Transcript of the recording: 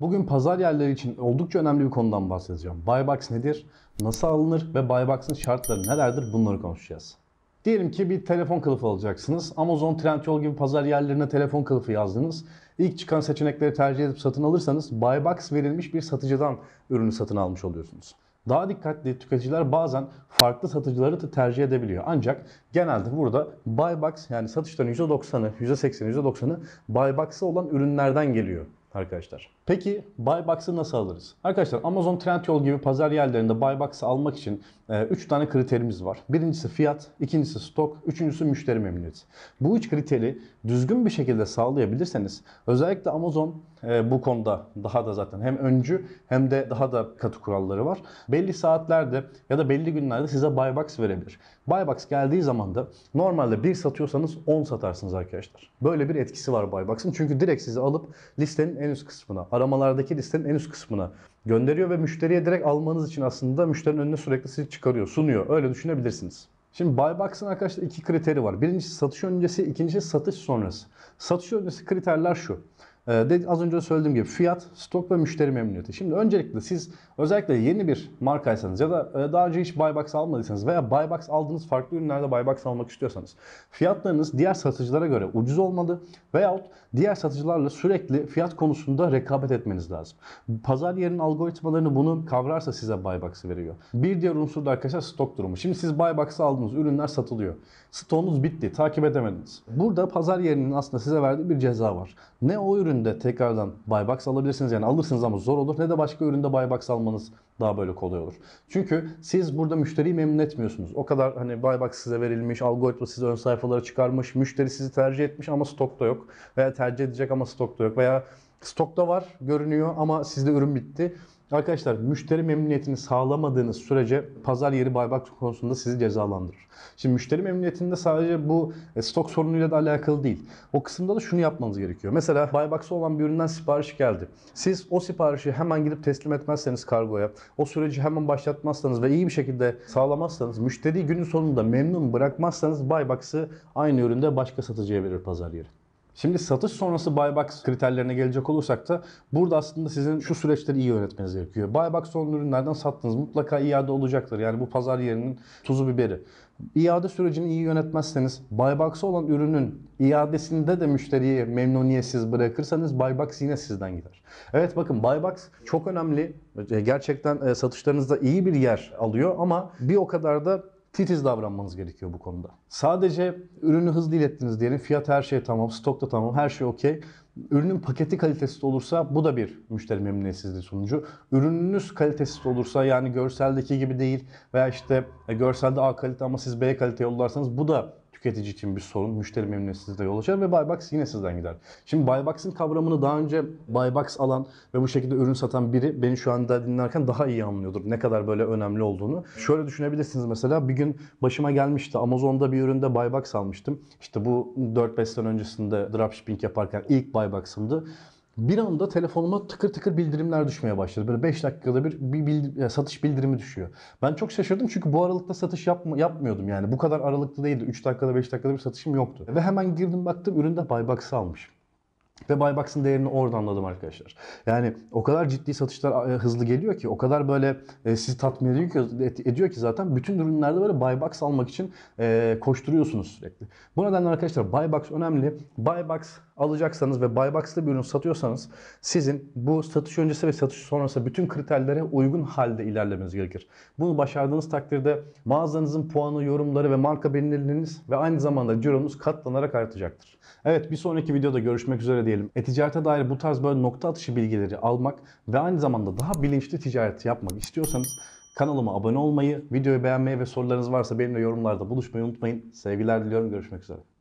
Bugün pazar yerleri için oldukça önemli bir konudan bahsedeceğim. Buybox nedir? Nasıl alınır ve Buybox'ın şartları nelerdir? Bunları konuşacağız. Diyelim ki bir telefon kılıfı alacaksınız. Amazon, Trendyol gibi pazar yerlerine telefon kılıfı yazdınız. İlk çıkan seçenekleri tercih edip satın alırsanız Buybox verilmiş bir satıcıdan ürünü satın almış oluyorsunuz. Daha dikkatli tüketiciler bazen farklı satıcıları da tercih edebiliyor. Ancak genelde burada Buybox yani satışların %90'ı, %80'i, %90'ı Buybox'a olan ürünlerden geliyor arkadaşlar. Peki Buybox'ı nasıl alırız? Arkadaşlar Amazon Trendyol gibi pazar yerlerinde Buybox'ı almak için 3 e, tane kriterimiz var. Birincisi fiyat, ikincisi stok, üçüncüsü müşteri memnuniyeti. Bu üç kriteri düzgün bir şekilde sağlayabilirseniz özellikle Amazon e, bu konuda daha da zaten hem öncü hem de daha da katı kuralları var. Belli saatlerde ya da belli günlerde size buybox verebilir. Buybox geldiği zaman da normalde bir satıyorsanız 10 satarsınız arkadaşlar. Böyle bir etkisi var buybox'ın çünkü direkt sizi alıp listenin en üst kısmına aramalardaki listenin en üst kısmına gönderiyor ve müşteriye direkt almanız için aslında müşterinin önüne sürekli sizi çıkarıyor, sunuyor. Öyle düşünebilirsiniz. Şimdi Buybox'ın arkadaşlar iki kriteri var. Birincisi satış öncesi, ikincisi satış sonrası. Satış öncesi kriterler şu. Ee, az önce söylediğim gibi fiyat, stok ve müşteri memnuniyeti. Şimdi öncelikle siz özellikle yeni bir markaysanız ya da e, daha önce hiç Buybox almadıysanız veya Buybox aldığınız farklı ürünlerde Buybox almak istiyorsanız fiyatlarınız diğer satıcılara göre ucuz olmalı veyahut diğer satıcılarla sürekli fiyat konusunda rekabet etmeniz lazım. Pazar yerinin algoritmalarını bunu kavrarsa size Buybox'ı veriyor. Bir diğer unsur da arkadaşlar stok durumu. Şimdi siz Buybox'ı aldığınız ürünler satılıyor. stokunuz bitti, takip edemediniz. Burada pazar yerinin aslında size verdiği bir ceza var. Ne o ürün üründe tekrardan buybox alabilirsiniz. Yani alırsınız ama zor olur. Ne de başka üründe buybox almanız daha böyle kolay olur. Çünkü siz burada müşteriyi memnun etmiyorsunuz. O kadar hani buybox size verilmiş, algoritma sizi ön sayfalara çıkarmış, müşteri sizi tercih etmiş ama stokta yok. Veya tercih edecek ama stokta yok. Veya stokta var görünüyor ama sizde ürün bitti Arkadaşlar müşteri memnuniyetini sağlamadığınız sürece pazar yeri buyback konusunda sizi cezalandırır. Şimdi müşteri memnuniyetinde sadece bu e, stok sorunuyla da alakalı değil. O kısımda da şunu yapmanız gerekiyor. Mesela buyback'sa olan bir üründen sipariş geldi. Siz o siparişi hemen gidip teslim etmezseniz kargoya, o süreci hemen başlatmazsanız ve iyi bir şekilde sağlamazsanız, müşteriyi günün sonunda memnun bırakmazsanız buyback'sı aynı üründe başka satıcıya verir pazar yeri. Şimdi satış sonrası buyback kriterlerine gelecek olursak da burada aslında sizin şu süreçleri iyi yönetmeniz gerekiyor. Buyback son ürünlerden sattınız. Mutlaka iade olacaktır. Yani bu pazar yerinin tuzu biberi. İade sürecini iyi yönetmezseniz, buyback'sı olan ürünün iadesinde de müşteriyi memnuniyetsiz bırakırsanız buyback yine sizden gider. Evet bakın buyback çok önemli. Gerçekten e, satışlarınızda iyi bir yer alıyor ama bir o kadar da titiz davranmanız gerekiyor bu konuda. Sadece ürünü hızlı ilettiniz diyelim. Fiyat her şey tamam, stok da tamam, her şey okey. Ürünün paketi kalitesiz olursa bu da bir müşteri memnuniyetsizliği sonucu. Ürününüz kalitesiz olursa yani görseldeki gibi değil veya işte e, görselde A kalite ama siz B kalite yollarsanız bu da tüketici için bir sorun, müşteri memnuniyetsizliği yol açar ve buybox yine sizden gider. Şimdi buybox'ın kavramını daha önce buybox alan ve bu şekilde ürün satan biri beni şu anda dinlerken daha iyi anlıyordur ne kadar böyle önemli olduğunu. Şöyle düşünebilirsiniz mesela bir gün başıma gelmişti Amazon'da bir üründe buybox almıştım. İşte bu 4-5 sene öncesinde dropshipping yaparken ilk buybox'ımdı bir anda telefonuma tıkır tıkır bildirimler düşmeye başladı. Böyle 5 dakikada bir, bir bildir, ya satış bildirimi düşüyor. Ben çok şaşırdım çünkü bu aralıkta satış yapma, yapmıyordum yani. Bu kadar aralıklı değildi. 3 dakikada 5 dakikada bir satışım yoktu. Ve hemen girdim baktım üründe Buybox'ı almışım. Ve Buybox'ın değerini orada anladım arkadaşlar. Yani o kadar ciddi satışlar e, hızlı geliyor ki, o kadar böyle e, sizi tatmin ediyor ki, ediyor ki zaten bütün ürünlerde böyle Buybox almak için e, koşturuyorsunuz sürekli. Bu nedenle arkadaşlar Buybox önemli. Buybox alacaksanız ve Buybox'ta bir ürün satıyorsanız sizin bu satış öncesi ve satış sonrası bütün kriterlere uygun halde ilerlemeniz gerekir. Bunu başardığınız takdirde mağazanızın puanı, yorumları ve marka beğenileriniz ve aynı zamanda cironuz katlanarak artacaktır. Evet bir sonraki videoda görüşmek üzere diyelim. E-ticarete dair bu tarz böyle nokta atışı bilgileri almak ve aynı zamanda daha bilinçli ticaret yapmak istiyorsanız Kanalıma abone olmayı, videoyu beğenmeyi ve sorularınız varsa benimle yorumlarda buluşmayı unutmayın. Sevgiler diliyorum. Görüşmek üzere.